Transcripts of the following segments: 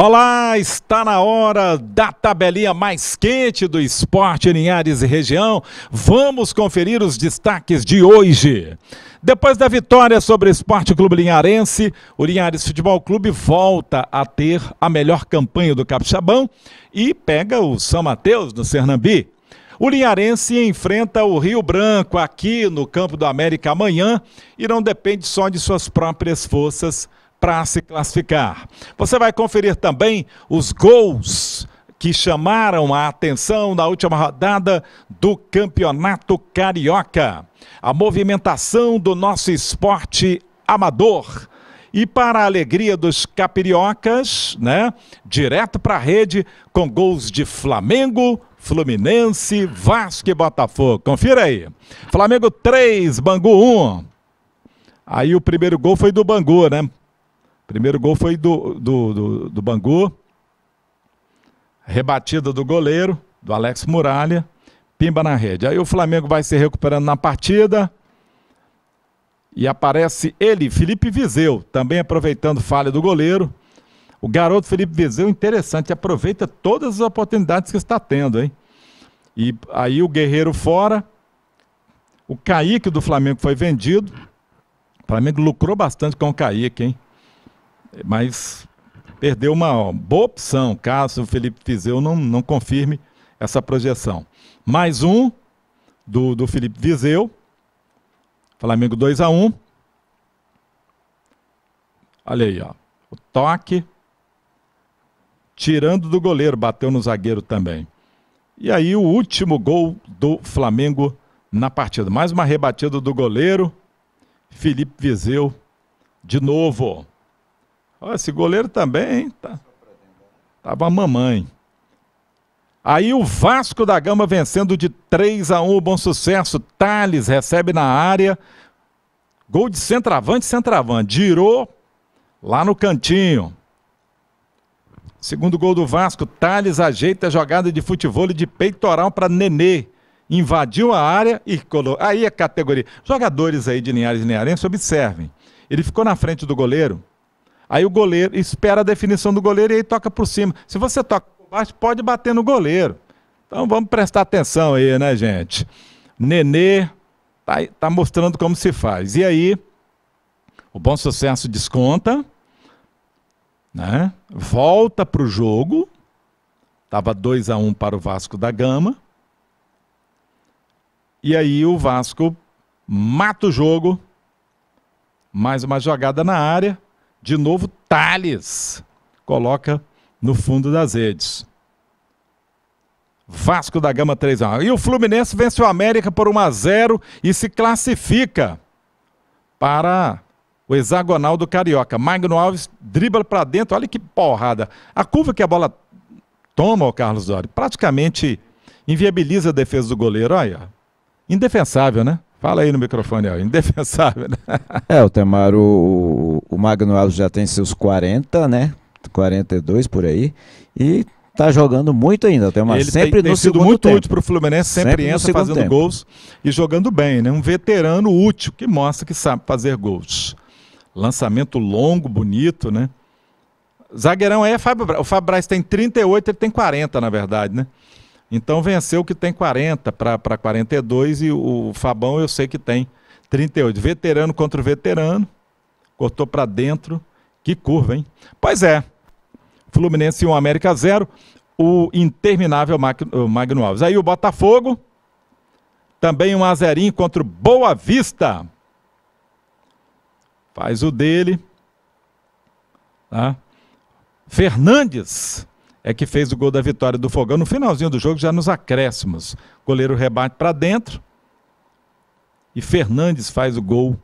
Olá, está na hora da tabelinha mais quente do esporte em Linhares e região. Vamos conferir os destaques de hoje. Depois da vitória sobre o Esporte Clube Linharense, o Linhares Futebol Clube volta a ter a melhor campanha do Capixabão e pega o São Mateus no Cernambi. O Linharense enfrenta o Rio Branco aqui no Campo do América amanhã e não depende só de suas próprias forças para se classificar. Você vai conferir também os gols que chamaram a atenção na última rodada do Campeonato Carioca. A movimentação do nosso esporte amador. E para a alegria dos capiriocas, né? Direto para a rede com gols de Flamengo, Fluminense, Vasco e Botafogo. Confira aí. Flamengo 3, Bangu 1. Aí o primeiro gol foi do Bangu, né? Primeiro gol foi do, do, do, do Bangu. Rebatida do goleiro, do Alex Muralha. Pimba na rede. Aí o Flamengo vai se recuperando na partida. E aparece ele, Felipe Vizeu, também aproveitando falha do goleiro. O garoto Felipe Vizeu interessante, aproveita todas as oportunidades que está tendo, hein? E aí o Guerreiro fora. O Kaique do Flamengo foi vendido. O Flamengo lucrou bastante com o Kaique, hein? mas perdeu uma boa opção, caso o Felipe Viseu não, não confirme essa projeção. Mais um do, do Felipe Viseu. Flamengo 2 a 1 um. Olha aí, ó. O toque. Tirando do goleiro, bateu no zagueiro também. E aí o último gol do Flamengo na partida. Mais uma rebatida do goleiro. Felipe Viseu de novo. Olha, esse goleiro também, hein? Tá, tava a mamãe. Aí o Vasco da Gama vencendo de 3 a 1 o bom sucesso. Thales recebe na área. Gol de centroavante, centroavante. Girou lá no cantinho. Segundo gol do Vasco, Thales ajeita a jogada de futebol de peitoral para Nenê. Invadiu a área e colou Aí a é categoria. Jogadores aí de Linhares e Linharense, observem. Ele ficou na frente do goleiro Aí o goleiro espera a definição do goleiro e aí toca por cima. Se você toca por baixo, pode bater no goleiro. Então vamos prestar atenção aí, né, gente? Nenê tá, tá mostrando como se faz. E aí, o bom sucesso desconta, né? Volta para o jogo. Tava 2 a 1 um para o Vasco da Gama. E aí o Vasco mata o jogo. Mais uma jogada na área de novo Thales coloca no fundo das redes. Vasco da Gama 3 a 1. E o Fluminense vence o América por 1 a 0 e se classifica para o hexagonal do Carioca. Magno Alves dribla para dentro, olha que porrada. A curva que a bola toma, o Carlos Dori, praticamente inviabiliza a defesa do goleiro, olha. Indefensável, né? Fala aí no microfone, ó. indefensável. Né? É, o Temar, o, o Magno Alves já tem seus 40, né? 42 por aí. E tá jogando muito ainda, tem uma ele sempre tem, tem sido muito tempo. útil para o Fluminense, sempre, sempre entra fazendo tempo. gols e jogando bem, né? Um veterano útil que mostra que sabe fazer gols. Lançamento longo, bonito, né? Zagueirão aí é Fábio Bra O Fábio Braz tem 38, ele tem 40, na verdade, né? Então venceu o que tem 40 para 42 e o Fabão eu sei que tem 38. Veterano contra veterano, cortou para dentro. Que curva, hein? Pois é. Fluminense 1, América 0. O interminável Magno Alves. Aí o Botafogo, também um azerinho contra o Boa Vista. Faz o dele. Tá? Fernandes é que fez o gol da vitória do Fogão no finalzinho do jogo, já nos acréscimos. O goleiro rebate para dentro e Fernandes faz o gol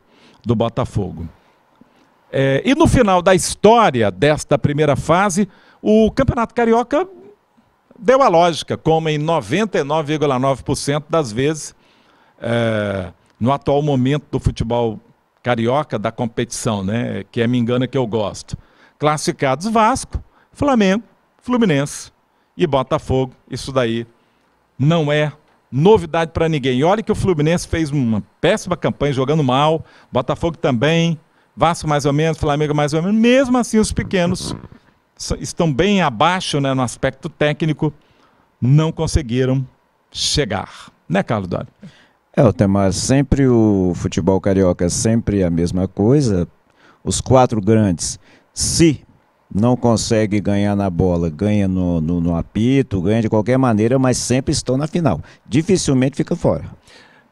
do Botafogo. É, e no final da história desta primeira fase, o Campeonato Carioca deu a lógica, como em 99,9% das vezes, é, no atual momento do futebol carioca, da competição, né, que é me engana que eu gosto. Classificados Vasco, Flamengo, Fluminense e Botafogo. Isso daí não é novidade para ninguém. E olha que o Fluminense fez uma péssima campanha jogando mal, Botafogo também, Vasco mais ou menos, Flamengo mais ou menos. Mesmo assim, os pequenos estão bem abaixo né, no aspecto técnico, não conseguiram chegar. Né, Carlos Dória? É, o tema sempre o futebol carioca, é sempre a mesma coisa. Os quatro grandes, se não consegue ganhar na bola, ganha no, no, no, apito, ganha de qualquer maneira, mas sempre estão na final. Dificilmente fica fora.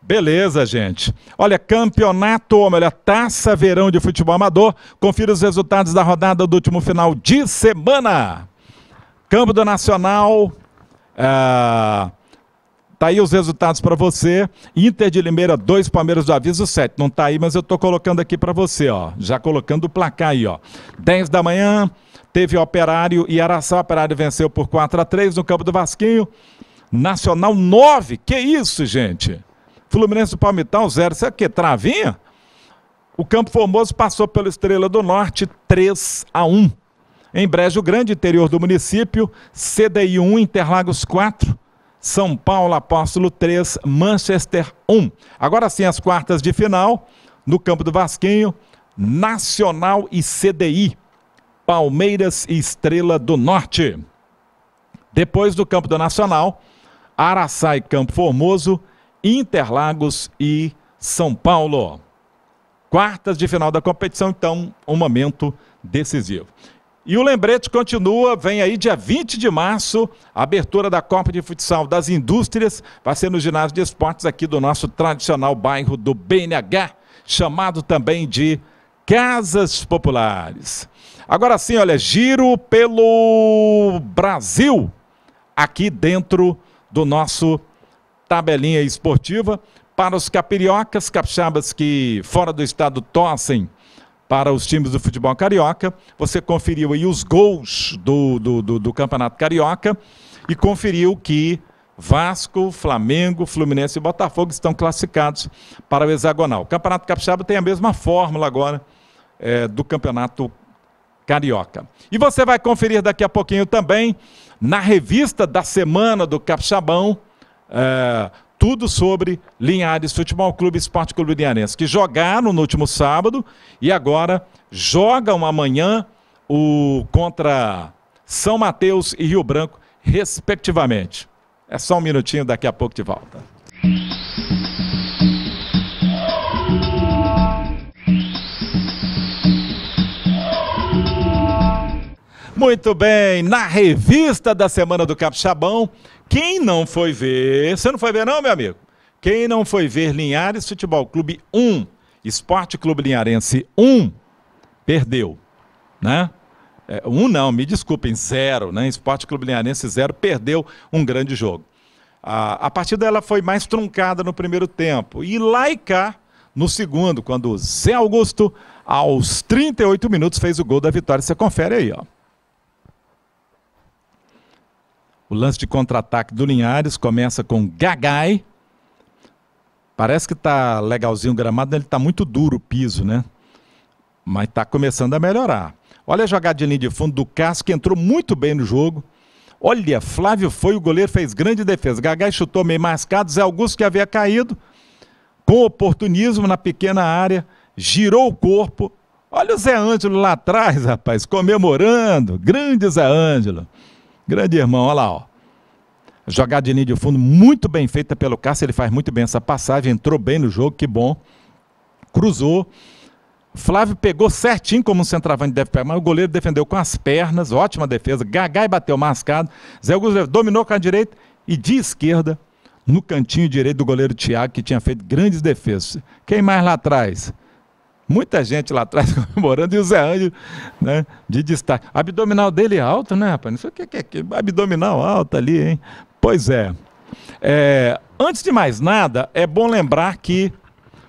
Beleza, gente. Olha, campeonato, olha taça verão de futebol amador. Confira os resultados da rodada do último final de semana. Campo do Nacional. É... Tá aí os resultados para você. Inter de Limeira 2, Palmeiras do Aviso 7. Não tá aí, mas eu tô colocando aqui para você, ó. Já colocando o placar aí, ó. 10 da manhã, teve Operário e Araçá. Operário venceu por 4 a 3 no campo do Vasquinho. Nacional 9. Que isso, gente? Fluminense do Palmital 0. Isso é o quê? Travinha? O Campo Formoso passou pelo Estrela do Norte 3 a 1. Em Brejo Grande, interior do município, CDI 1, Interlagos 4, São Paulo Apóstolo 3, Manchester 1. Agora sim, as quartas de final, no campo do Vasquinho, Nacional e CDI. Palmeiras e Estrela do Norte. Depois do campo do Nacional, Araçá e Campo Formoso, Interlagos e São Paulo. Quartas de final da competição, então, um momento decisivo. E o lembrete continua, vem aí dia 20 de março, abertura da Copa de Futsal das Indústrias, vai ser no ginásio de esportes aqui do nosso tradicional bairro do BNH, chamado também de casas populares. Agora sim, olha, giro pelo Brasil, aqui dentro do nosso tabelinha esportiva, para os capiriocas, capixabas que fora do estado torcem para os times do futebol carioca. Você conferiu aí os gols do, do, do, do Campeonato Carioca e conferiu que Vasco, Flamengo, Fluminense e Botafogo estão classificados para o hexagonal. O Campeonato Capixaba tem a mesma fórmula agora é, do Campeonato Carioca. E você vai conferir daqui a pouquinho também, na revista da semana do Capixabão, é, tudo sobre Linhares Futebol Clube Esporte Clube Linharense, que jogaram no último sábado e agora jogam amanhã o contra São Mateus e Rio Branco, respectivamente. É só um minutinho, daqui a pouco de volta. Muito bem, na revista da Semana do Capixabão, quem não foi ver, você não foi ver não, meu amigo? Quem não foi ver Linhares Futebol Clube 1, Esporte Clube Linharense 1, perdeu, né? É, um não, me desculpem, zero, né? Esporte Clube Linharense zero, perdeu um grande jogo. A, a partida ela foi mais truncada no primeiro tempo. E lá e cá, no segundo, quando Zé Augusto, aos 38 minutos, fez o gol da vitória. Você confere aí, ó. O lance de contra-ataque do Linhares começa com Gagai. Parece que tá legalzinho o gramado, né? ele tá muito duro o piso, né? Mas tá começando a melhorar. Olha a jogada de fundo do Cássio, que entrou muito bem no jogo. Olha, Flávio foi, o goleiro fez grande defesa. Gagai chutou meio mascado, Zé Augusto que havia caído, com oportunismo na pequena área, girou o corpo. Olha o Zé Ângelo lá atrás, rapaz, comemorando. Grande Zé Ângelo. Grande irmão, olha lá, ó. linha de fundo muito bem feita pelo Cássio, ele faz muito bem essa passagem, entrou bem no jogo, que bom. Cruzou. Flávio pegou certinho como um centroavante deve pegar, mas o goleiro defendeu com as pernas, ótima defesa. Gagai bateu mascado. Zé Augusto dominou com a direita e de esquerda, no cantinho direito do goleiro Thiago, que tinha feito grandes defesas. Quem mais lá atrás? Muita gente lá atrás comemorando e o Zé Ângelo né, de destaque. Abdominal dele é alto, né, rapaz? Não sei o que é que. Abdominal alto ali, hein? Pois é. é. Antes de mais nada, é bom lembrar que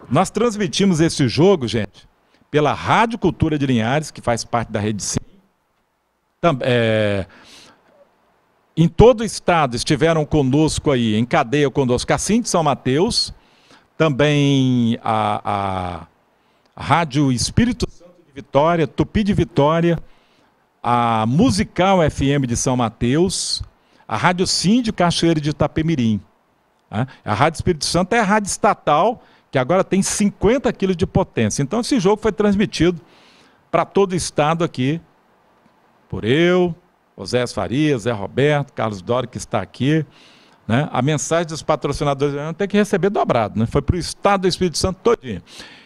nós transmitimos esse jogo, gente pela Rádio Cultura de Linhares, que faz parte da rede Sim. É, em todo o estado estiveram conosco aí, em cadeia conosco, a Cinti São Mateus, também a, a Rádio Espírito Santo de Vitória, Tupi de Vitória, a Musical FM de São Mateus, a Rádio Sim de Cachoeira de Itapemirim. Né? A Rádio Espírito Santo é a rádio estatal que agora tem 50 quilos de potência. Então esse jogo foi transmitido para todo o estado aqui, por eu, José Farias, Zé Roberto, Carlos Dori, que está aqui. Né? A mensagem dos patrocinadores tem que receber dobrado, né? foi para o estado do Espírito Santo todinho.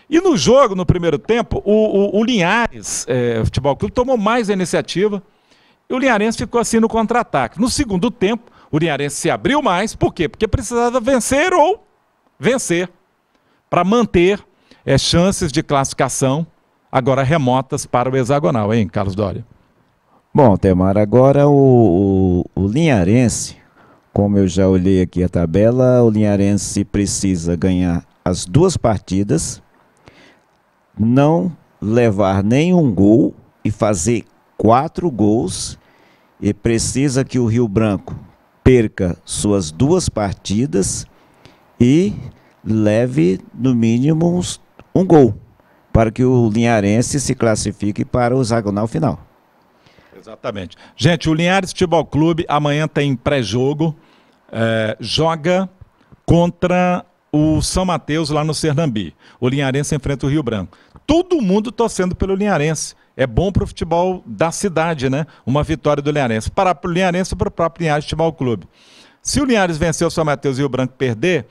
E no jogo, no primeiro tempo, o, o, o Linhares é, Futebol Clube tomou mais a iniciativa e o Linharense ficou assim no contra-ataque. No segundo tempo, o Linharense se abriu mais, por quê? Porque precisava vencer ou vencer para manter é, chances de classificação agora remotas para o hexagonal, hein, Carlos Doria? Bom, Temar, agora o, o, o Linharense, como eu já olhei aqui a tabela, o Linharense precisa ganhar as duas partidas, não levar nenhum gol e fazer quatro gols, e precisa que o Rio Branco perca suas duas partidas e leve no mínimo uns, um gol para que o Linharense se classifique para o hexagonal final. Exatamente. Gente, o Linhares Futebol Clube amanhã tem pré-jogo, é, joga contra o São Mateus lá no Sernambi. O Linharense enfrenta o Rio Branco. Todo mundo torcendo pelo Linharense. É bom para o futebol da cidade, né? Uma vitória do Linharense. Para o Linharense e para o próprio Linhares Futebol Clube. Se o Linhares vencer o São Mateus e o Rio Branco perder,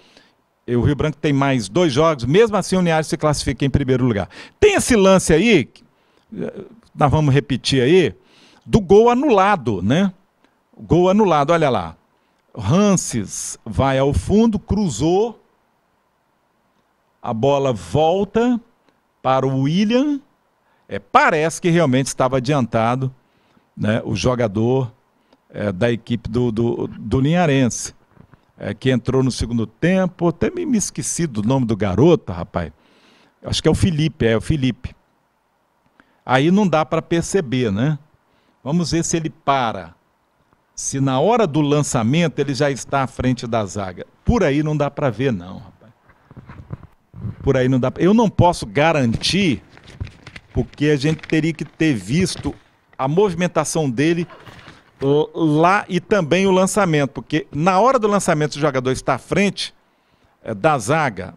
o Rio Branco tem mais dois jogos, mesmo assim o Uniário se classifica em primeiro lugar. Tem esse lance aí, eh, nós vamos repetir aí, do gol anulado, né? Gol anulado, olha lá. Rances vai ao fundo, cruzou, a bola volta para o William. É, parece que realmente estava adiantado né, o jogador é, da equipe do, do, do Linharense é, que entrou no segundo tempo. Até me, esqueci do nome do garoto, rapaz. Acho que é o Felipe, é o Felipe. Aí não dá para perceber, né? Vamos ver se ele para. Se na hora do lançamento ele já está à frente da zaga. Por aí não dá para ver, não, rapaz. Por aí não dá. Eu não posso garantir, porque a gente teria que ter visto a movimentação dele lá e também o lançamento, porque na hora do lançamento o jogador está à frente é, da zaga,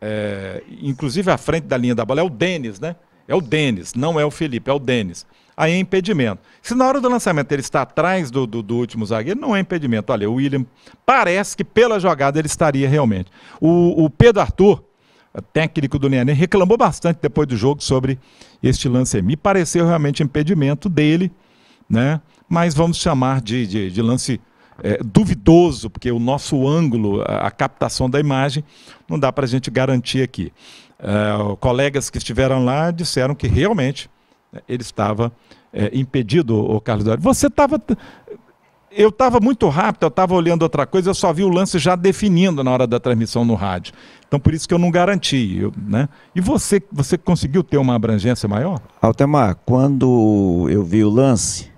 é, inclusive à frente da linha da bola, é o Denis, né? É o Denis, não é o Felipe, é o Denis. Aí é impedimento. Se na hora do lançamento ele está atrás do, do, do último zagueiro, não é impedimento. Olha, o William parece que pela jogada ele estaria realmente. O, o Pedro Arthur, técnico do Neném, reclamou bastante depois do jogo sobre este lance. Me pareceu realmente impedimento dele né? mas vamos chamar de, de, de lance é, duvidoso, porque o nosso ângulo, a, a captação da imagem, não dá para a gente garantir aqui. É, colegas que estiveram lá disseram que realmente né, ele estava é, impedido, o Carlos Dória. Você estava. Eu estava muito rápido, eu estava olhando outra coisa, eu só vi o lance já definindo na hora da transmissão no rádio. Então, por isso que eu não garanti. Eu, né? E você, você conseguiu ter uma abrangência maior? Altemar, quando eu vi o lance,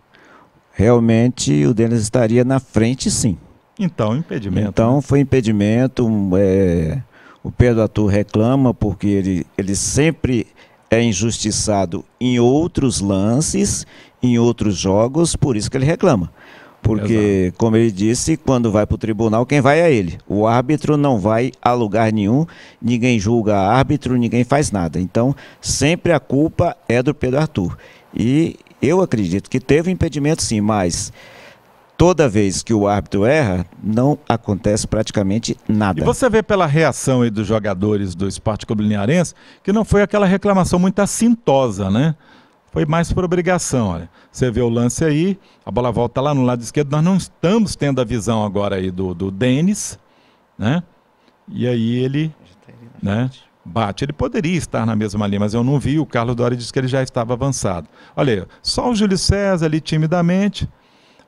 realmente o Denis estaria na frente sim. Então, impedimento. Então, né? foi impedimento. É, o Pedro Atur reclama porque ele, ele sempre é injustiçado em outros lances, em outros jogos, por isso que ele reclama. Porque, Exato. como ele disse, quando vai para o tribunal, quem vai é ele. O árbitro não vai a lugar nenhum, ninguém julga árbitro, ninguém faz nada. Então, sempre a culpa é do Pedro Arthur. E eu acredito que teve impedimento sim, mas toda vez que o árbitro erra, não acontece praticamente nada. E você vê pela reação aí dos jogadores do Esporte Clube Linharense que não foi aquela reclamação muito assintosa, né? Foi mais por obrigação, olha. Você vê o lance aí, a bola volta lá no lado esquerdo, nós não estamos tendo a visão agora aí do, do Denis, né? E aí ele, né? bate. Ele poderia estar na mesma linha, mas eu não vi. O Carlos Dori disse que ele já estava avançado. Olha aí, só o Júlio César ali timidamente.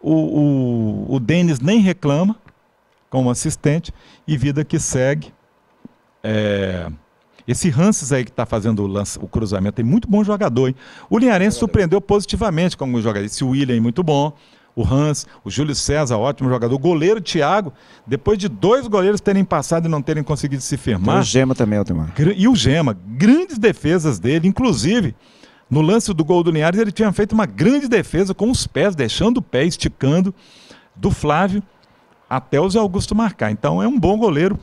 O, o, o Denis nem reclama como assistente. E vida que segue. É... Esse Rances aí que está fazendo o, lance, o cruzamento é muito bom jogador, hein? O Linharense surpreendeu positivamente com alguns jogadores. Esse William muito bom o Hans, o Júlio César, ótimo jogador. O goleiro Thiago, depois de dois goleiros terem passado e não terem conseguido se firmar. Tem o Gema também, Altemar. E o Gema, grandes defesas dele, inclusive. No lance do gol do Linhares, ele tinha feito uma grande defesa com os pés, deixando o pé esticando do Flávio até o Zé Augusto marcar. Então é um bom goleiro,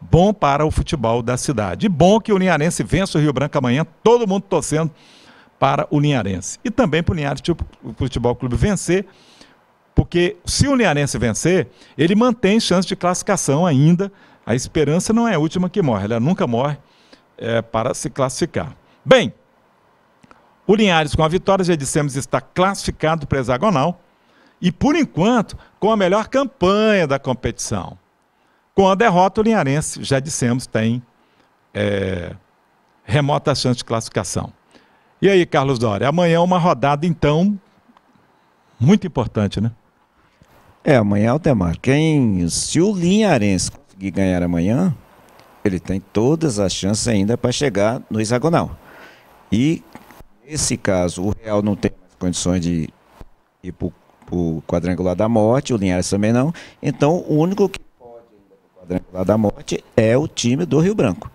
bom para o futebol da cidade. E bom que o Linharense vença o Rio Branco amanhã, todo mundo torcendo para o Linharense. E também para o Linhares, tipo, o Futebol Clube vencer porque se o Uniarense vencer, ele mantém chance de classificação ainda. A esperança não é a última que morre, ela nunca morre é, para se classificar. Bem, o Linhares com a vitória, já dissemos, está classificado para hexagonal e, por enquanto, com a melhor campanha da competição. Com a derrota, o Linharense, já dissemos, tem é, remota chance de classificação. E aí, Carlos Doria, amanhã é uma rodada, então, muito importante, né? É, amanhã, é Altemar, quem, se o Linharense conseguir ganhar amanhã, ele tem todas as chances ainda para chegar no hexagonal. E, nesse caso, o Real não tem condições de ir para o quadrangular da morte, o Linhares também não. Então, o único que pode ir para o quadrangular da morte é o time do Rio Branco.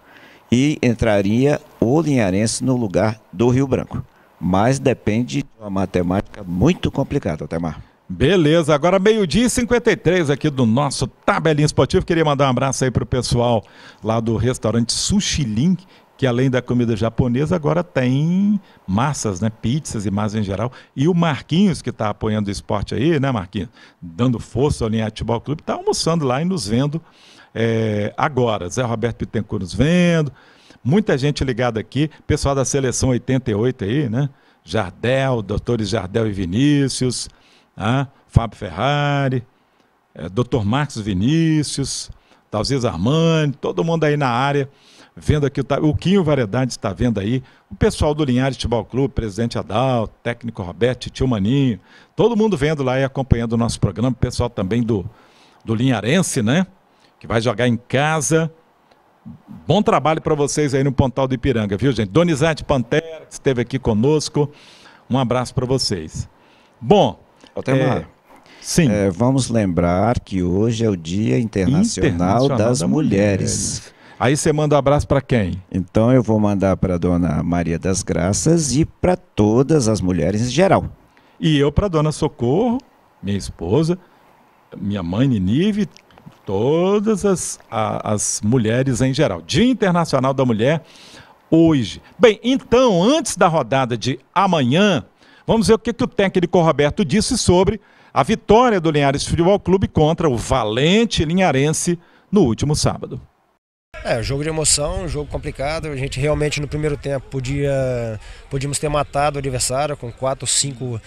E entraria o Linharense no lugar do Rio Branco. Mas depende de uma matemática muito complicada, Altemar. Beleza, agora meio-dia e 53 aqui do nosso tabelinho Esportivo. Queria mandar um abraço aí pro pessoal lá do restaurante Sushi Link, que além da comida japonesa, agora tem massas, né? Pizzas e massas em geral. E o Marquinhos, que está apoiando o esporte aí, né, Marquinhos? Dando força ao Linha Futebol Clube, está almoçando lá e nos vendo é, agora. Zé Roberto Pitencourt nos vendo, muita gente ligada aqui, pessoal da Seleção 88 aí, né? Jardel, doutores Jardel e Vinícius. Fábio Ferrari, é, Dr. Marcos Vinícius, Talvez Armani, todo mundo aí na área, vendo aqui, o Quinho Variedade está vendo aí, o pessoal do Linhares Futebol Clube, presidente Adal, técnico Roberto, tio Maninho, todo mundo vendo lá e acompanhando o nosso programa, o pessoal também do, do Linharense, né? Que vai jogar em casa. Bom trabalho para vocês aí no Pontal do Ipiranga, viu, gente? Donizete Pantera, que esteve aqui conosco. Um abraço para vocês. Bom, Otemar, é, sim. É, vamos lembrar que hoje é o Dia Internacional, Internacional das Mulheres. Aí você manda um abraço para quem? Então eu vou mandar para Dona Maria das Graças e para todas as mulheres em geral. E eu para Dona Socorro, minha esposa, minha mãe Ninive, todas as, a, as mulheres em geral. Dia Internacional da Mulher hoje. Bem, então, antes da rodada de amanhã, Vamos ver o que, que o técnico Roberto disse sobre a vitória do Linhares Futebol Clube contra o valente linharense no último sábado. É, jogo de emoção, jogo complicado. A gente realmente no primeiro tempo podia, podíamos ter matado o adversário com quatro, cinco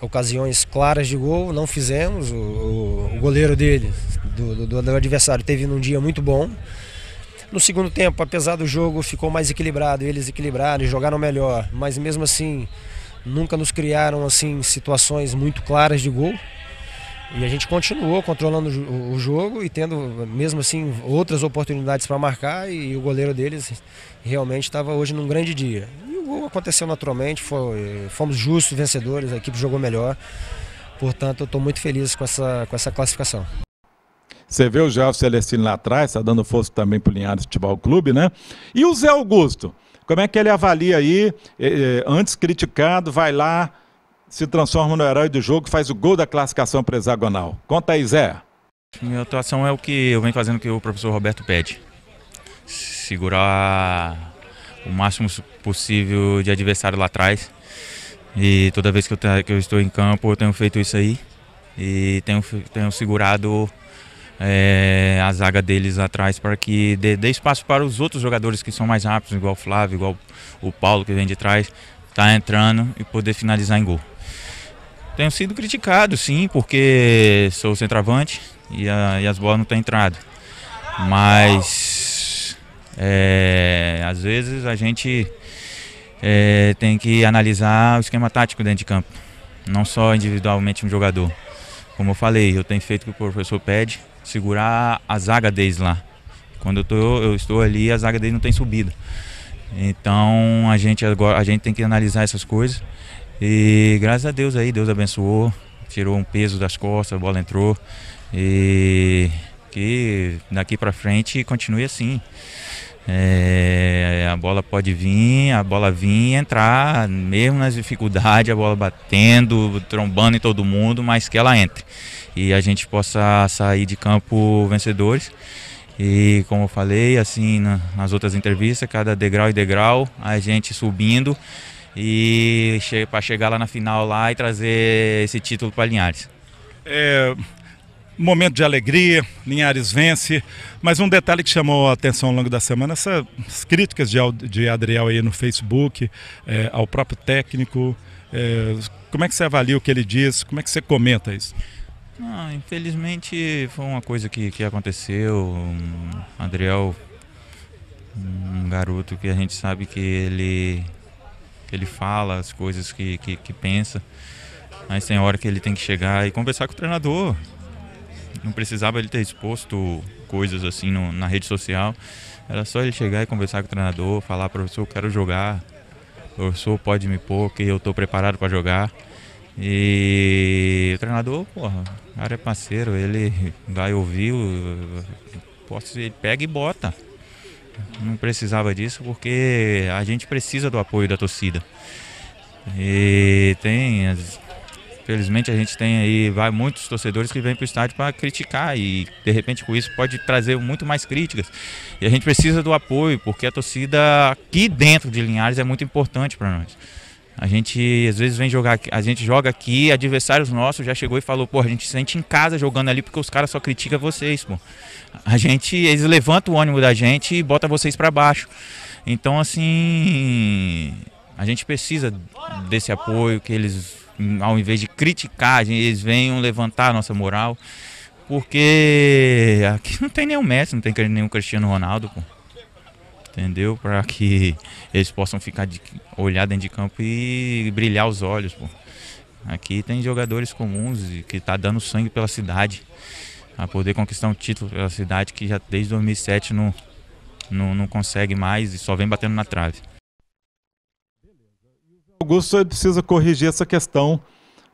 ocasiões claras de gol, não fizemos. O, o, o goleiro dele, do, do, do, adversário, teve um dia muito bom. No segundo tempo, apesar do jogo, ficou mais equilibrado, eles equilibraram, e jogaram melhor, mas mesmo assim nunca nos criaram assim situações muito claras de gol. E a gente continuou controlando o jogo e tendo, mesmo assim, outras oportunidades para marcar. E o goleiro deles realmente estava hoje num grande dia. E o gol aconteceu naturalmente, foi, fomos justos vencedores, a equipe jogou melhor. Portanto, eu estou muito feliz com essa, com essa classificação. Você vê o Jair Celestino lá atrás, está dando força também para o Linhares Futebol Clube, né? E o Zé Augusto? Como é que ele avalia aí, eh, eh, antes criticado, vai lá, se transforma no herói do jogo, faz o gol da classificação para hexagonal? Conta aí, Zé. Minha atuação é o que eu venho fazendo que o professor Roberto pede. Segurar o máximo possível de adversário lá atrás. E toda vez que eu, que eu estou em campo, eu tenho feito isso aí. E tenho, tenho segurado é, a zaga deles atrás para que dê, dê, espaço para os outros jogadores que são mais rápidos, igual o Flávio, igual o Paulo que vem de trás, tá entrando e poder finalizar em gol. Tenho sido criticado, sim, porque sou centroavante e, a, e as bolas não têm entrado. Mas é, às vezes a gente é, tem que analisar o esquema tático dentro de campo, não só individualmente um jogador. Como eu falei, eu tenho feito o que o professor pede, segurar a zaga deles lá. Quando eu, tô, eu estou ali, a zaga deles não tem subido Então a gente agora a gente tem que analisar essas coisas. E graças a Deus aí, Deus abençoou, tirou um peso das costas, a bola entrou. E que daqui para frente continue assim. É, a bola pode vir, a bola vir e entrar, mesmo nas dificuldades, a bola batendo, trombando em todo mundo, mas que ela entre e a gente possa sair de campo vencedores. E como eu falei, assim, nas outras entrevistas, cada degrau e degrau, a gente subindo e che para chegar lá na final lá e trazer esse título para Linhares. É, momento de alegria, Linhares vence, mas um detalhe que chamou a atenção ao longo da semana, essas críticas de, de Adriel aí no Facebook, é, ao próprio técnico, é, como é que você avalia o que ele diz, como é que você comenta isso? Ah, infelizmente foi uma coisa que, que aconteceu. Um, Adriel, um garoto que a gente sabe que ele, que ele fala as coisas que, que, que pensa, mas tem hora que ele tem que chegar e conversar com o treinador. Não precisava ele ter exposto coisas assim no, na rede social. Era só ele chegar e conversar com o treinador, falar, professor, eu quero jogar. Professor, pode me pôr que eu estou preparado para jogar. E o treinador, porra, o cara é parceiro, ele vai ouvir, posso, ele pega e bota. Não precisava disso porque a gente precisa do apoio da torcida. E tem, felizmente a gente tem aí vai muitos torcedores que vêm para o estádio para criticar e de repente com isso pode trazer muito mais críticas. E a gente precisa do apoio porque a torcida aqui dentro de Linhares é muito importante para nós. A gente às vezes vem jogar, a gente joga aqui, adversários nossos já chegou e falou, pô, a gente sente em casa jogando ali porque os caras só criticam vocês, pô. A gente, eles levantam o ânimo da gente e bota vocês para baixo. Então assim, a gente precisa desse apoio que eles, ao invés de criticar, eles venham levantar a nossa moral. Porque aqui não tem nenhum Messi, não tem nenhum Cristiano Ronaldo, pô entendeu? Para que eles possam ficar de, olhar dentro de campo e brilhar os olhos, pô. Aqui tem jogadores comuns que tá dando sangue pela cidade, a poder conquistar um título pela cidade que já desde 2007 não, não, não consegue mais e só vem batendo na trave. Augusto precisa corrigir essa questão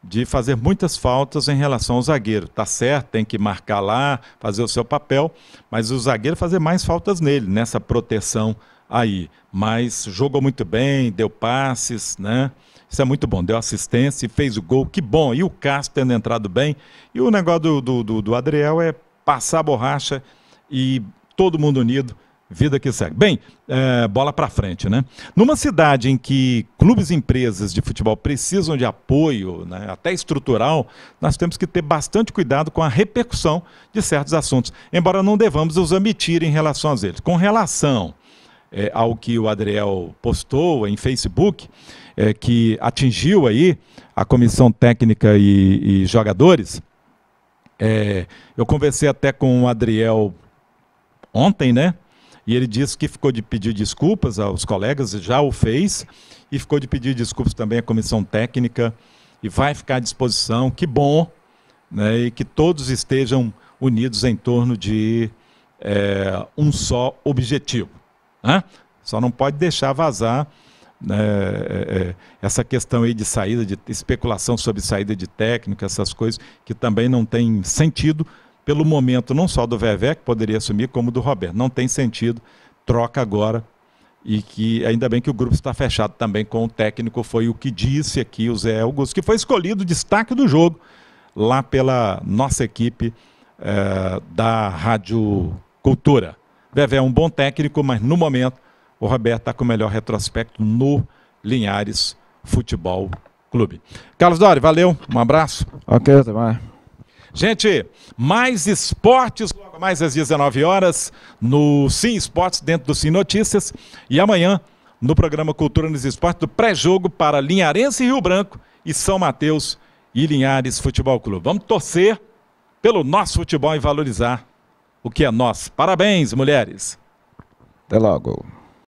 de fazer muitas faltas em relação ao zagueiro. Tá certo, tem que marcar lá, fazer o seu papel, mas o zagueiro fazer mais faltas nele, nessa proteção aí. Mas jogou muito bem, deu passes, né? Isso é muito bom. Deu assistência e fez o gol. Que bom. E o Castro tendo entrado bem. E o negócio do, do, do, do Adriel é passar a borracha e todo mundo unido Vida que segue. Bem, é, bola para frente, né? Numa cidade em que clubes e empresas de futebol precisam de apoio, né, até estrutural, nós temos que ter bastante cuidado com a repercussão de certos assuntos, embora não devamos os omitir em relação a eles. Com relação é, ao que o Adriel postou em Facebook, é, que atingiu aí a comissão técnica e, e jogadores, é, eu conversei até com o Adriel ontem, né? E ele disse que ficou de pedir desculpas aos colegas, já o fez, e ficou de pedir desculpas também à comissão técnica, e vai ficar à disposição. Que bom, né, e que todos estejam unidos em torno de é, um só objetivo. Né? Só não pode deixar vazar né, eh, eh, essa questão aí de saída, de especulação sobre saída de técnico, essas coisas que também não tem sentido pelo momento não só do Vevé, que poderia assumir, como do Roberto. Não tem sentido, troca agora. E que ainda bem que o grupo está fechado também com o técnico, foi o que disse aqui o Zé Augusto, que foi escolhido destaque do jogo lá pela nossa equipe é, da Rádio Cultura. Vevé é um bom técnico, mas no momento o Roberto está com o melhor retrospecto no Linhares Futebol Clube. Carlos Dori, valeu, um abraço. Ok, até mais. Gente, mais esportes, logo mais às 19 horas, no Sim Esportes, dentro do Sim Notícias. E amanhã, no programa Cultura nos Esportes, do pré-jogo para Linharense e Rio Branco e São Mateus e Linhares Futebol Clube. Vamos torcer pelo nosso futebol e valorizar o que é nosso. Parabéns, mulheres. Até logo.